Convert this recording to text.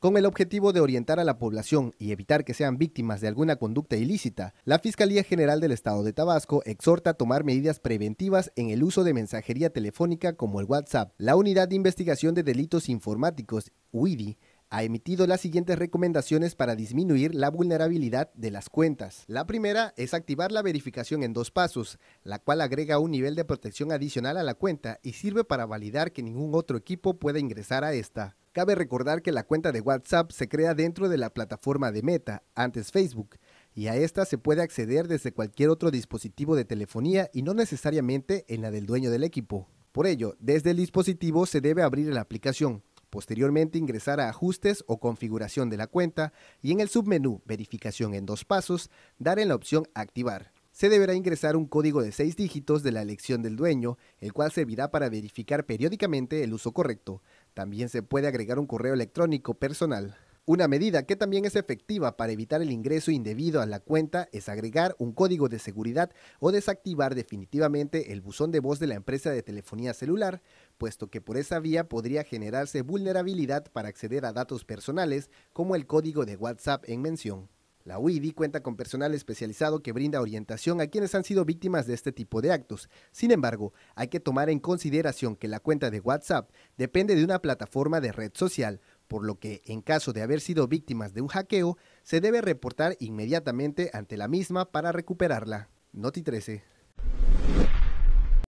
Con el objetivo de orientar a la población y evitar que sean víctimas de alguna conducta ilícita, la Fiscalía General del Estado de Tabasco exhorta a tomar medidas preventivas en el uso de mensajería telefónica como el WhatsApp. La Unidad de Investigación de Delitos Informáticos, UIDI, ha emitido las siguientes recomendaciones para disminuir la vulnerabilidad de las cuentas. La primera es activar la verificación en dos pasos, la cual agrega un nivel de protección adicional a la cuenta y sirve para validar que ningún otro equipo pueda ingresar a esta. Cabe recordar que la cuenta de WhatsApp se crea dentro de la plataforma de Meta, antes Facebook, y a esta se puede acceder desde cualquier otro dispositivo de telefonía y no necesariamente en la del dueño del equipo. Por ello, desde el dispositivo se debe abrir la aplicación, posteriormente ingresar a Ajustes o Configuración de la cuenta y en el submenú Verificación en dos pasos, dar en la opción Activar. Se deberá ingresar un código de seis dígitos de la elección del dueño, el cual servirá para verificar periódicamente el uso correcto. También se puede agregar un correo electrónico personal. Una medida que también es efectiva para evitar el ingreso indebido a la cuenta es agregar un código de seguridad o desactivar definitivamente el buzón de voz de la empresa de telefonía celular, puesto que por esa vía podría generarse vulnerabilidad para acceder a datos personales como el código de WhatsApp en mención. La UID cuenta con personal especializado que brinda orientación a quienes han sido víctimas de este tipo de actos. Sin embargo, hay que tomar en consideración que la cuenta de WhatsApp depende de una plataforma de red social, por lo que en caso de haber sido víctimas de un hackeo, se debe reportar inmediatamente ante la misma para recuperarla. Noti 13.